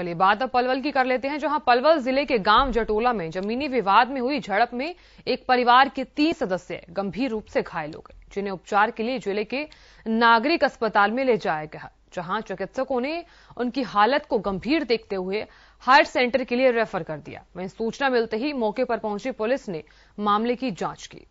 चलिए बात अब पलवल की कर लेते हैं जहां पलवल जिले के गांव जटोला में जमीनी विवाद में हुई झड़प में एक परिवार के तीन सदस्य गंभीर रूप से घायल हो गए जिन्हें उपचार के लिए जिले के नागरिक अस्पताल में ले जाया गया जहां चिकित्सकों ने उनकी हालत को गंभीर देखते हुए हार्ट सेंटर के लिए रेफर कर दिया वहीं सूचना मिलते ही मौके पर पहुंची पुलिस ने मामले की जांच की